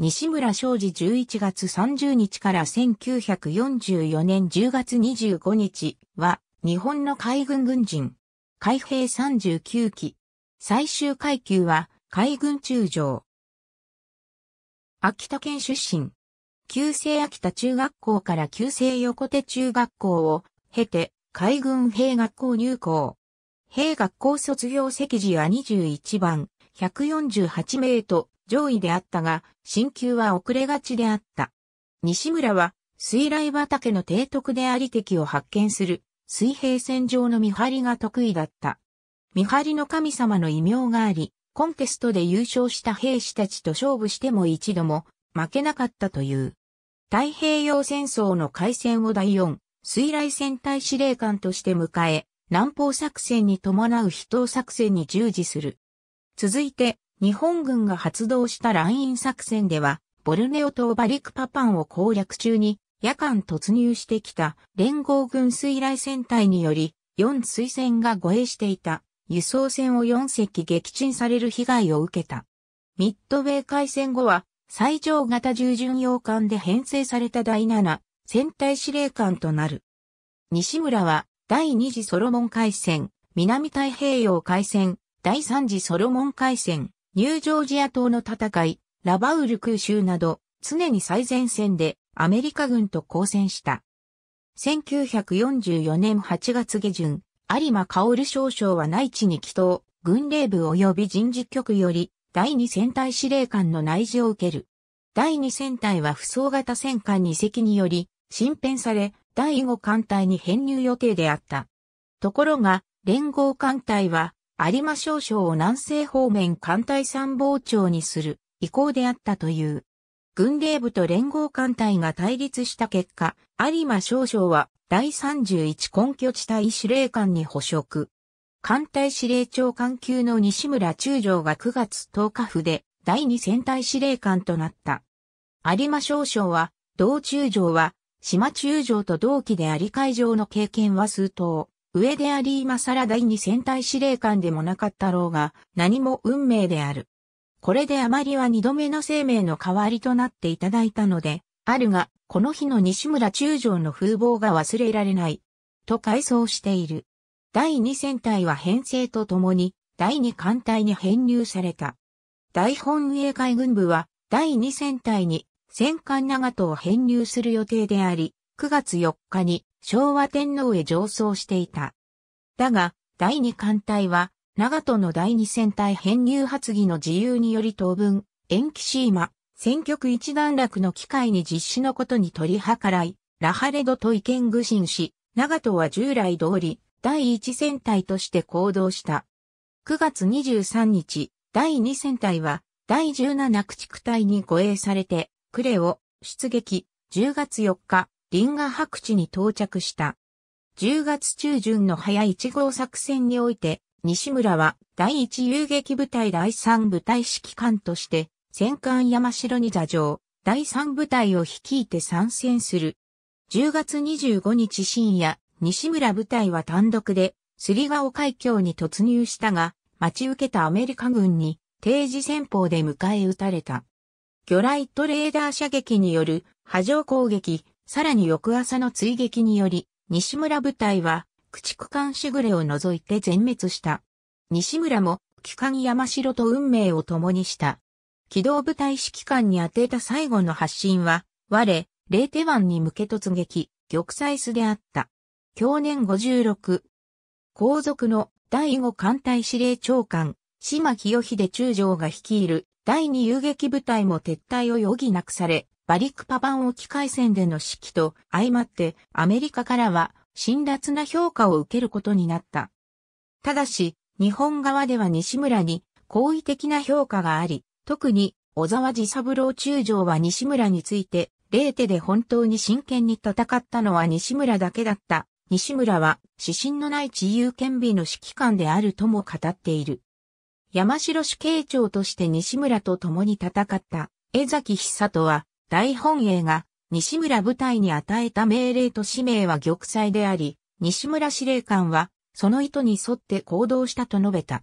西村昌司11月30日から1944年10月25日は、日本の海軍軍人。海兵39期。最終階級は、海軍中将。秋田県出身。旧制秋田中学校から旧制横手中学校を経て、海軍兵学校入校。兵学校卒業席次は21番、148名と上位であったが、進級は遅れがちであった。西村は、水雷畑の提督であり敵を発見する、水平線上の見張りが得意だった。見張りの神様の異名があり、コンテストで優勝した兵士たちと勝負しても一度も負けなかったという。太平洋戦争の開戦を第四、水雷戦隊司令官として迎え、南方作戦に伴う飛東作戦に従事する。続いて、日本軍が発動したライン作戦では、ボルネオ島バリクパパンを攻略中に夜間突入してきた連合軍水雷戦隊により4水戦が護衛していた輸送船を4隻撃沈される被害を受けた。ミッドウェー海戦後は最上型従巡洋艦で編成された第7戦隊司令官となる。西村は第2次ソロモン海戦、南太平洋海戦、第3次ソロモン海戦、ニュージョージア島の戦い、ラバウル空襲など、常に最前線でアメリカ軍と交戦した。1944年8月下旬、有馬薫少将は内地に帰島、軍令部及び人事局より、第二戦隊司令官の内示を受ける。第二戦隊は不走型戦艦2隻により、新編され、第五艦隊に編入予定であった。ところが、連合艦隊は、有馬少将を南西方面艦隊参謀長にする意向であったという。軍令部と連合艦隊が対立した結果、有馬少将は第31根拠地帯司令官に捕食。艦隊司令長官級の西村中将が9月10日府で第2戦隊司令官となった。有馬少将は、同中将は、島中将と同期であり会場の経験は数等。上であり今更第二戦隊司令官でもなかったろうが、何も運命である。これであまりは二度目の生命の代わりとなっていただいたので、あるが、この日の西村中将の風貌が忘れられない。と回想している。第二戦隊は編成とともに、第二艦隊に編入された。大本営海軍部は、第二戦隊に、戦艦長門を編入する予定であり、9月4日に昭和天皇へ上奏していた。だが、第二艦隊は、長門の第二戦隊編入発議の自由により当分、延期し今、選区一段落の機会に実施のことに取り計らい、ラハレドと意見具信し、長門は従来通り、第一戦隊として行動した。9月23日、第二戦隊は、第17駆逐隊に護衛されて、呉を出撃、10月4日、リンガ白地に到着した。10月中旬の早1号作戦において、西村は第1遊撃部隊第3部隊指揮官として、戦艦山城に座上、第3部隊を率いて参戦する。10月25日深夜、西村部隊は単独で、すり顔海峡に突入したが、待ち受けたアメリカ軍に、定時戦法で迎え撃たれた。魚雷トレーダー射撃による波状攻撃、さらに翌朝の追撃により、西村部隊は、駆逐艦しぐれを除いて全滅した。西村も、機関山城と運命を共にした。機動部隊指揮官に当てた最後の発信は、我、レーテ湾に向け突撃、玉砕すであった。去年56。皇族の第五艦隊司令長官、島清秀中将が率いる第二遊撃部隊も撤退を余儀なくされ、バリクパン沖海戦での指揮と相まってアメリカからは辛辣な評価を受けることになった。ただし、日本側では西村に好意的な評価があり、特に小沢治三郎中将は西村について、レーテで本当に真剣に戦ったのは西村だけだった。西村は指針のない自由権美の指揮官であるとも語っている。山城主警長として西村と共に戦った江崎久人は大本営が西村部隊に与えた命令と使命は玉砕であり、西村司令官はその意図に沿って行動したと述べた。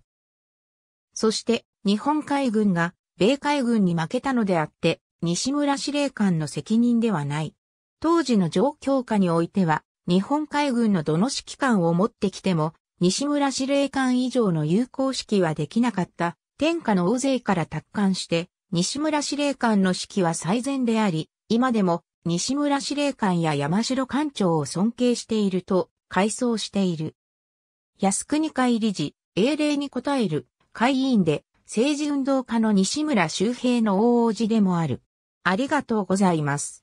そして日本海軍が米海軍に負けたのであって、西村司令官の責任ではない。当時の状況下においては、日本海軍のどの指揮官を持ってきても、西村司令官以上の有効指揮はできなかった、天下の大勢から奪還して、西村司令官の指揮は最善であり、今でも西村司令官や山城官長を尊敬していると回想している。靖国会理事、英霊に応える会員で政治運動家の西村周平の大王子でもある。ありがとうございます。